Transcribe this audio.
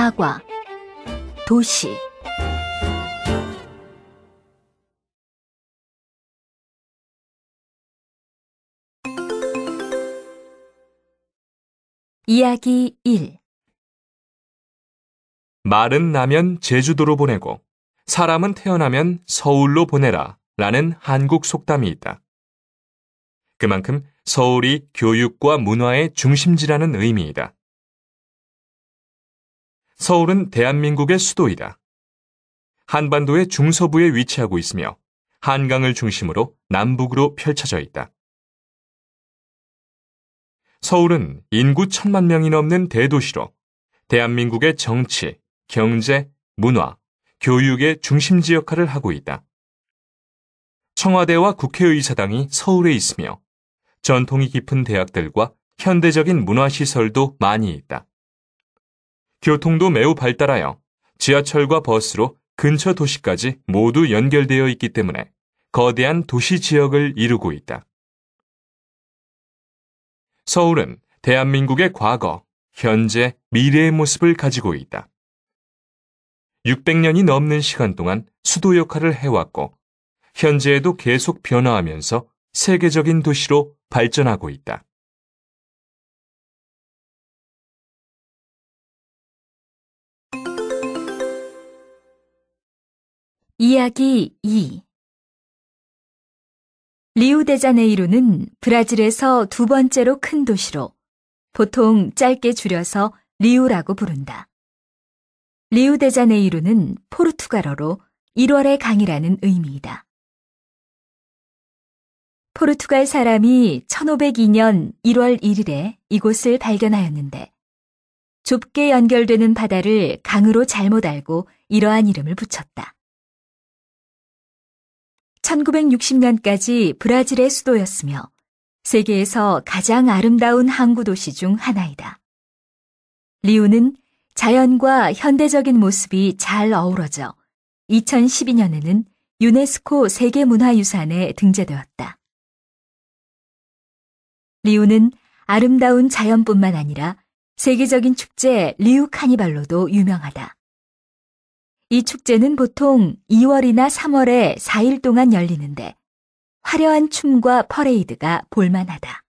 사과, 도시 이야기 1 말은 나면 제주도로 보내고 사람은 태어나면 서울로 보내라 라는 한국 속담이 있다. 그만큼 서울이 교육과 문화의 중심지라는 의미이다. 서울은 대한민국의 수도이다. 한반도의 중서부에 위치하고 있으며 한강을 중심으로 남북으로 펼쳐져 있다. 서울은 인구 천만 명이 넘는 대도시로 대한민국의 정치, 경제, 문화, 교육의 중심지 역할을 하고 있다. 청와대와 국회의사당이 서울에 있으며 전통이 깊은 대학들과 현대적인 문화시설도 많이 있다. 교통도 매우 발달하여 지하철과 버스로 근처 도시까지 모두 연결되어 있기 때문에 거대한 도시 지역을 이루고 있다. 서울은 대한민국의 과거, 현재, 미래의 모습을 가지고 있다. 600년이 넘는 시간 동안 수도 역할을 해왔고, 현재에도 계속 변화하면서 세계적인 도시로 발전하고 있다. 이야기 2 리우데자네이루는 브라질에서 두 번째로 큰 도시로 보통 짧게 줄여서 리우라고 부른다. 리우데자네이루는 포르투갈어로 1월의 강이라는 의미이다. 포르투갈 사람이 1502년 1월 1일에 이곳을 발견하였는데 좁게 연결되는 바다를 강으로 잘못 알고 이러한 이름을 붙였다. 1960년까지 브라질의 수도였으며 세계에서 가장 아름다운 항구 도시 중 하나이다. 리우는 자연과 현대적인 모습이 잘 어우러져 2012년에는 유네스코 세계문화유산에 등재되었다. 리우는 아름다운 자연뿐만 아니라 세계적인 축제 리우 카니발로도 유명하다. 이 축제는 보통 2월이나 3월에 4일 동안 열리는데 화려한 춤과 퍼레이드가 볼만하다.